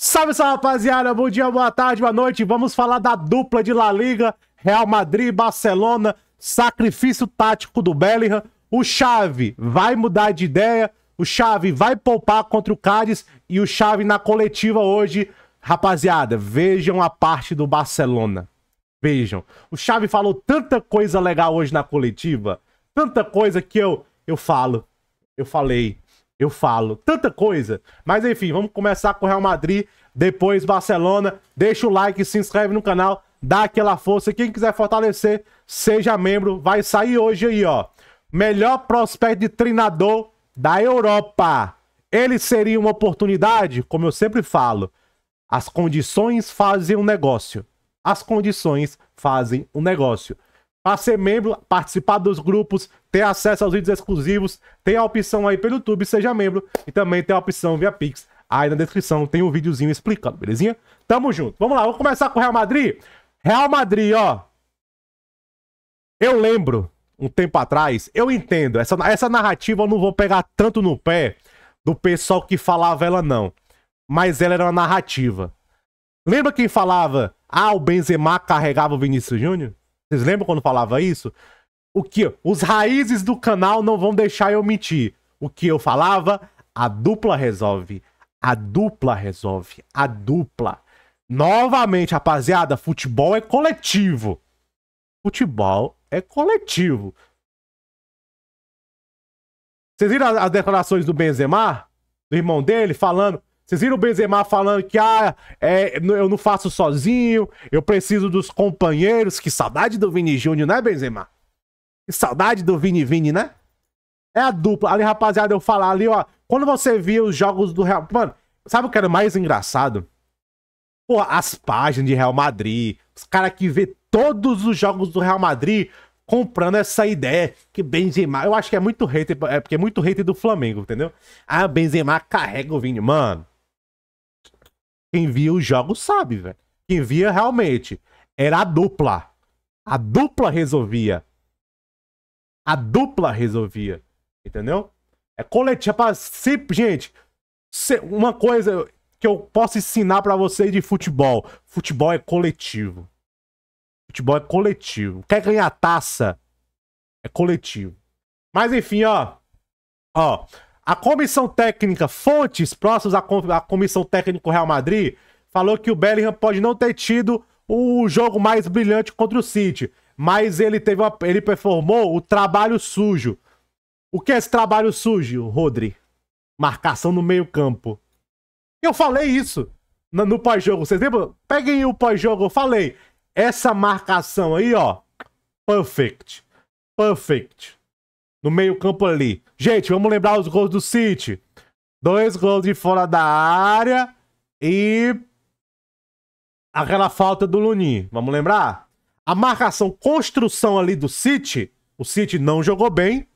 Salve, salve, rapaziada. Bom dia, boa tarde, boa noite. Vamos falar da dupla de La Liga, Real Madrid, Barcelona, sacrifício tático do Bellingham. O Xavi vai mudar de ideia, o Xavi vai poupar contra o Cádiz e o Xavi na coletiva hoje. Rapaziada, vejam a parte do Barcelona. Vejam. O Xavi falou tanta coisa legal hoje na coletiva, tanta coisa que eu eu falo, eu falei, eu falo tanta coisa. Mas enfim, vamos começar com o Real Madrid, depois Barcelona. Deixa o like, se inscreve no canal, dá aquela força. Quem quiser fortalecer, seja membro. Vai sair hoje aí, ó. Melhor prospecto de treinador da Europa. Ele seria uma oportunidade? Como eu sempre falo, as condições fazem um negócio. As condições fazem um negócio a ser membro, participar dos grupos, ter acesso aos vídeos exclusivos, tem a opção aí pelo YouTube, seja membro, e também tem a opção via Pix. Aí na descrição tem um videozinho explicando, belezinha? Tamo junto. Vamos lá, vamos começar com o Real Madrid. Real Madrid, ó. Eu lembro, um tempo atrás, eu entendo, essa, essa narrativa eu não vou pegar tanto no pé do pessoal que falava ela não. Mas ela era uma narrativa. Lembra quem falava, ah, o Benzema carregava o Vinícius Júnior? Vocês lembram quando falava isso? O que? Os raízes do canal não vão deixar eu mentir. O que eu falava? A dupla resolve. A dupla resolve. A dupla. Novamente, rapaziada, futebol é coletivo. Futebol é coletivo. Vocês viram as declarações do Benzema? Do irmão dele falando: vocês viram o Benzema falando que ah, é, eu não faço sozinho, eu preciso dos companheiros. Que saudade do Vini Júnior, né, Benzema? Que saudade do Vini Vini, né? É a dupla. Ali, rapaziada, eu falar ali, ó. Quando você via os jogos do Real. Mano, sabe o que era mais engraçado? Pô, as páginas de Real Madrid. Os caras que vê todos os jogos do Real Madrid comprando essa ideia que Benzema. Eu acho que é muito hater. É porque é muito hater do Flamengo, entendeu? Ah, Benzema carrega o Vini. Mano. Quem via os jogos sabe, velho. Quem via realmente era a dupla. A dupla resolvia. A dupla resolvia. Entendeu? É coletivo. Rapaz, gente, uma coisa que eu posso ensinar para vocês de futebol: futebol é coletivo. Futebol é coletivo. Quer ganhar taça? É coletivo. Mas enfim, ó. Ó. A comissão técnica, fontes próximas à, com, à comissão técnica do Real Madrid, falou que o Bellingham pode não ter tido o jogo mais brilhante contra o City, mas ele teve uma, ele performou o trabalho sujo. O que é esse trabalho sujo, Rodri? Marcação no meio-campo. Eu falei isso no, no pós-jogo, vocês lembram? Peguem o pós-jogo, eu falei. Essa marcação aí, ó. Perfect. Perfect no meio-campo ali. Gente, vamos lembrar os gols do City. Dois gols de fora da área e aquela falta do Lunin. Vamos lembrar? A marcação, construção ali do City, o City não jogou bem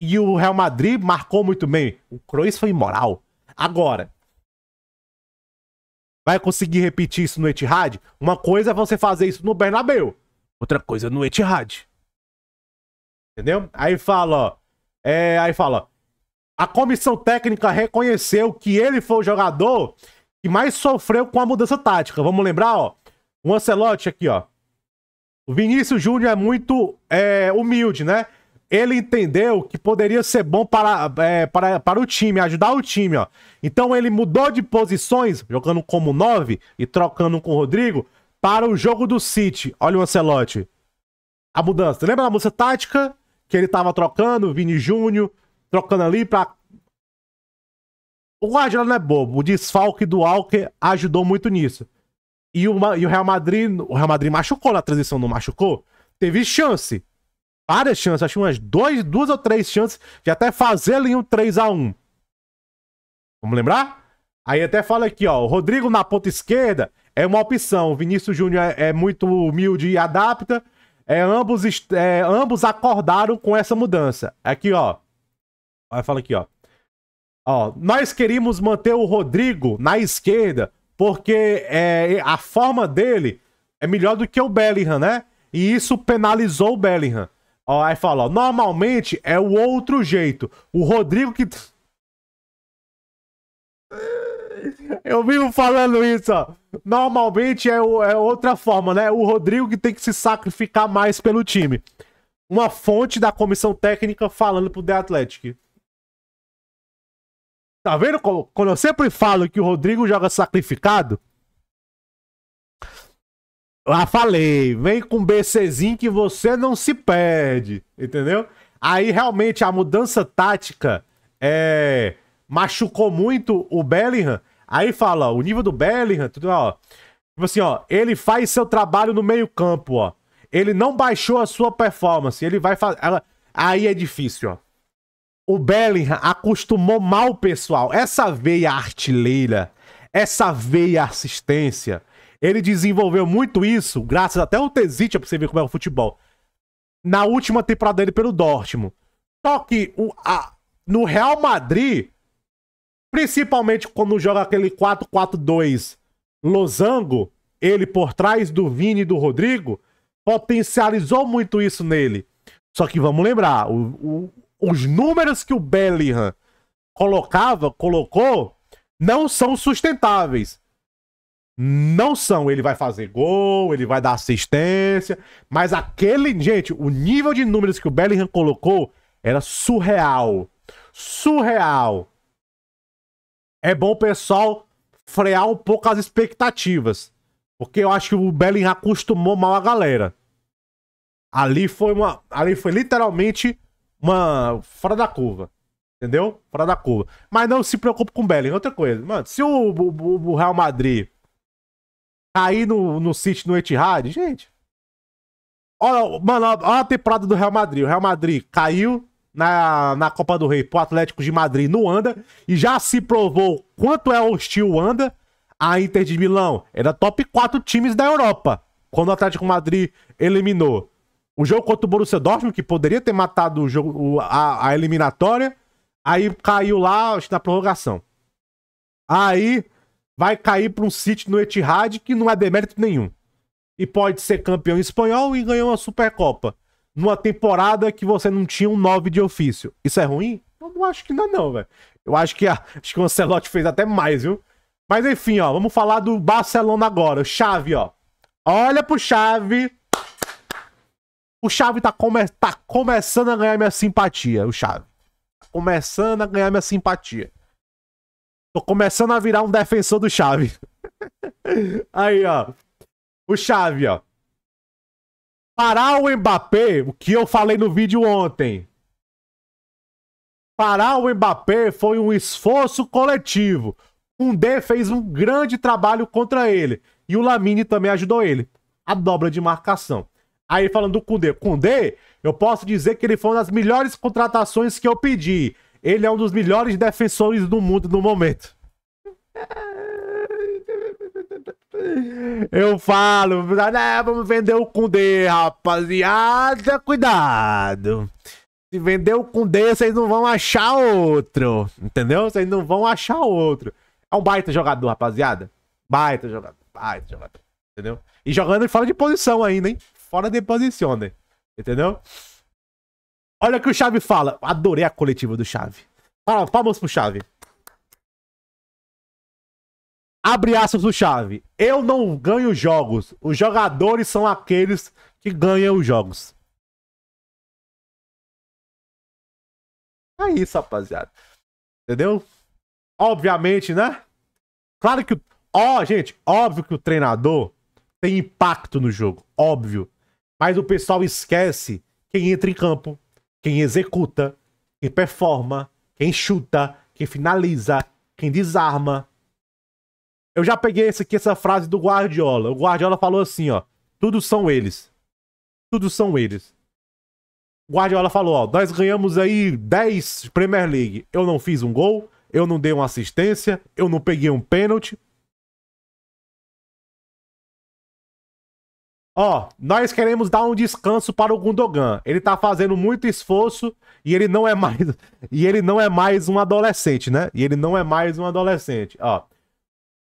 e o Real Madrid marcou muito bem. O Kroos foi imoral. Agora, vai conseguir repetir isso no Etihad? Uma coisa é você fazer isso no Bernabeu, outra coisa é no Etihad. Entendeu? Aí fala, ó. É, aí fala, a comissão técnica reconheceu que ele foi o jogador que mais sofreu com a mudança tática. Vamos lembrar, ó. O Ancelotti aqui, ó. O Vinícius Júnior é muito é, humilde, né? Ele entendeu que poderia ser bom para, é, para, para o time, ajudar o time, ó. Então ele mudou de posições, jogando como 9 e trocando com o Rodrigo, para o jogo do City. Olha o Ancelotti. A mudança. Lembra da mudança tática? que ele tava trocando, Vini Júnior, trocando ali pra. O Guardiola não é bobo. O desfalque do Walker ajudou muito nisso. E o, e o Real Madrid. O Real Madrid machucou na transição, não machucou? Teve chance. Várias chances, acho umas dois, duas ou três chances de até fazer ali um 3x1. Vamos lembrar? Aí até fala aqui, ó. O Rodrigo na ponta esquerda é uma opção. O Vinícius Júnior é, é muito humilde e adapta. É, ambos, é, ambos acordaram com essa mudança. Aqui, ó. Aí fala aqui, ó. Ó, nós queríamos manter o Rodrigo na esquerda, porque é, a forma dele é melhor do que o Bellingham, né? E isso penalizou o Bellingham. Ó, aí fala, ó, normalmente é o outro jeito. O Rodrigo que. Eu vivo falando isso, ó. Normalmente é, é outra forma, né? O Rodrigo que tem que se sacrificar mais pelo time. Uma fonte da comissão técnica falando pro The Athletic. Tá vendo como, quando eu sempre falo que o Rodrigo joga sacrificado? Lá ah, falei, vem com BCzinho que você não se perde, entendeu? Aí realmente a mudança tática é, machucou muito o Bellingham Aí fala, ó, o nível do Bellingham, tudo, ó. Tipo assim, ó, ele faz seu trabalho no meio-campo, ó. Ele não baixou a sua performance, ele vai fazer. Aí é difícil, ó. O Bellingham acostumou mal o pessoal. Essa veia artilheira, essa veia assistência, ele desenvolveu muito isso, graças até ao Tezit, pra você ver como é o futebol. Na última temporada dele pelo Dortmund. Só que o, a, no Real Madrid, Principalmente quando joga aquele 4-4-2 losango, ele por trás do Vini e do Rodrigo, potencializou muito isso nele. Só que vamos lembrar, o, o, os números que o Bellingham colocava, colocou, não são sustentáveis. Não são. Ele vai fazer gol, ele vai dar assistência, mas aquele, gente, o nível de números que o Bellingham colocou era surreal. Surreal é bom o pessoal frear um pouco as expectativas. Porque eu acho que o Bellingham acostumou mal a galera. Ali foi uma. Ali foi literalmente uma. Fora da curva. Entendeu? Fora da curva. Mas não se preocupe com o Bellingham. Outra coisa, mano. Se o, o, o Real Madrid cair no, no City, no Etihad, gente. Olha, mano, olha a temporada do Real Madrid. O Real Madrid caiu, na, na Copa do Rei pro Atlético de Madrid no Anda e já se provou quanto é hostil o Anda. A Inter de Milão era top 4 times da Europa quando o Atlético Madrid eliminou. O jogo contra o Borussia Dortmund, que poderia ter matado o jogo, a, a eliminatória, aí caiu lá acho, na prorrogação. Aí vai cair para um City no Etihad que não é demérito nenhum. E pode ser campeão espanhol e ganhar uma Supercopa numa temporada que você não tinha um 9 de ofício. Isso é ruim? Eu não acho que não, não velho. Eu acho que, a, acho que o Ancelotti fez até mais, viu? Mas enfim, ó, vamos falar do Barcelona agora. O Xavi, ó. Olha pro Chave. O Chave tá, come tá começando a ganhar minha simpatia, o Chave. Tá começando a ganhar minha simpatia. Tô começando a virar um defensor do Chave. Aí, ó. O Chave, ó. Parar o Mbappé, o que eu falei no vídeo ontem. Parar o Mbappé foi um esforço coletivo. Um D fez um grande trabalho contra ele. E o Lamini também ajudou ele. A dobra de marcação. Aí falando do Kundê. Kundê, eu posso dizer que ele foi uma das melhores contratações que eu pedi. Ele é um dos melhores defensores do mundo no momento. Eu falo, né, vamos vender o Kundê, rapaziada. Cuidado. Se vender o Kundê, vocês não vão achar outro. Entendeu? Vocês não vão achar outro. É um baita jogador, rapaziada. Baita jogador, baita jogador. Entendeu? E jogando fora de posição ainda, hein? Fora de posição, né? Entendeu? Olha o que o Chave fala. Adorei a coletiva do Chave. Palmas pro Chave. Abre aspas do Chave. Eu não ganho jogos. Os jogadores são aqueles que ganham os jogos. É isso, rapaziada. Entendeu? Obviamente, né? Claro que. Ó, oh, gente, óbvio que o treinador tem impacto no jogo. Óbvio. Mas o pessoal esquece quem entra em campo, quem executa, quem performa, quem chuta, quem finaliza, quem desarma, eu já peguei essa aqui, essa frase do Guardiola. O Guardiola falou assim, ó. Tudo são eles. Tudo são eles. O Guardiola falou, ó, nós ganhamos aí 10 Premier League. Eu não fiz um gol, eu não dei uma assistência, eu não peguei um pênalti. Ó, nós queremos dar um descanso para o Gundogan. Ele tá fazendo muito esforço e ele não é mais e ele não é mais um adolescente, né? E ele não é mais um adolescente. Ó,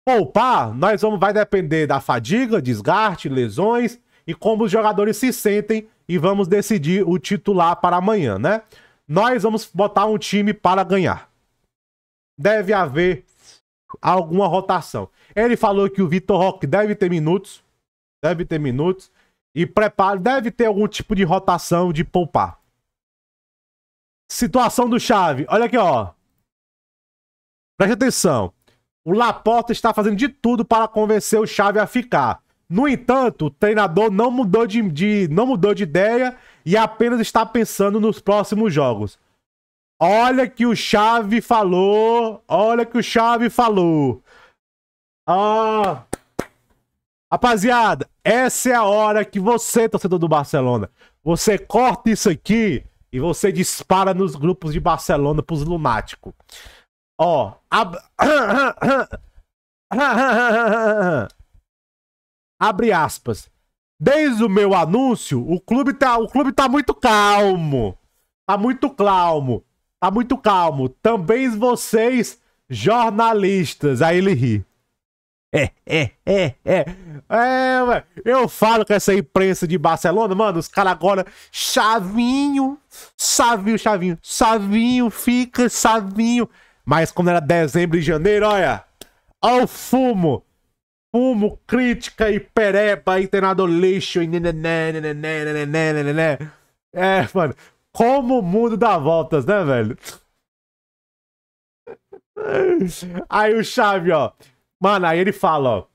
Poupar, nós vamos, vai depender da fadiga, desgaste, lesões e como os jogadores se sentem e vamos decidir o titular para amanhã, né? Nós vamos botar um time para ganhar. Deve haver alguma rotação. Ele falou que o Vitor Roque deve ter minutos, deve ter minutos e prepara, deve ter algum tipo de rotação de poupar. Situação do Chave, olha aqui, ó. Preste atenção o Laporta está fazendo de tudo para convencer o Xavi a ficar. No entanto, o treinador não mudou de, de, não mudou de ideia e apenas está pensando nos próximos jogos. Olha que o Xavi falou, olha que o Xavi falou. Ah, Rapaziada, essa é a hora que você, torcedor do Barcelona, você corta isso aqui e você dispara nos grupos de Barcelona pros lunáticos. Ó, ab... abre aspas. Desde o meu anúncio, o clube tá, o clube tá muito calmo. Tá muito calmo. Tá muito calmo. Também vocês, jornalistas. Aí ele ri. É, é, é, é. É, eu falo com essa imprensa de Barcelona, mano, os caras agora. Chavinho, Savinho, Chavinho, Savinho, fica, Savinho. Mas quando era dezembro e janeiro, olha. Olha o fumo. Fumo, crítica e pereba, internado lixo e nananana. É, mano. Como o mundo dá voltas, né, velho? Aí o Chave, ó. Mano, aí ele fala, ó.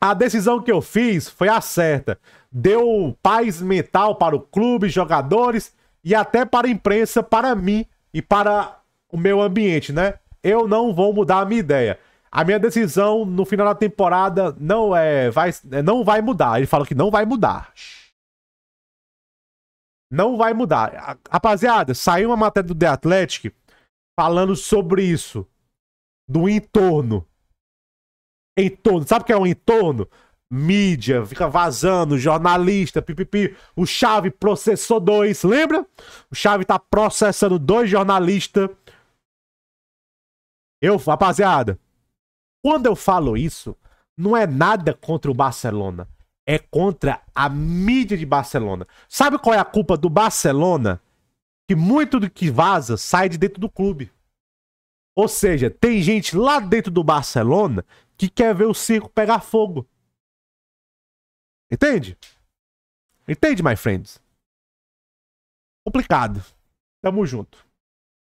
A decisão que eu fiz foi a certa. Deu paz mental para o clube, jogadores e até para a imprensa, para mim e para o meu ambiente, né? Eu não vou mudar a minha ideia. A minha decisão no final da temporada não é vai é, não vai mudar. Ele fala que não vai mudar. Não vai mudar. Rapaziada, saiu uma matéria do The Athletic falando sobre isso do entorno. Entorno, sabe o que é um entorno? Mídia, fica vazando, jornalista, pipipi. O Chave processou dois, lembra? O Chave tá processando dois jornalistas eu, rapaziada, quando eu falo isso, não é nada contra o Barcelona. É contra a mídia de Barcelona. Sabe qual é a culpa do Barcelona? Que muito do que vaza sai de dentro do clube. Ou seja, tem gente lá dentro do Barcelona que quer ver o circo pegar fogo. Entende? Entende, my friends? Complicado. Tamo junto.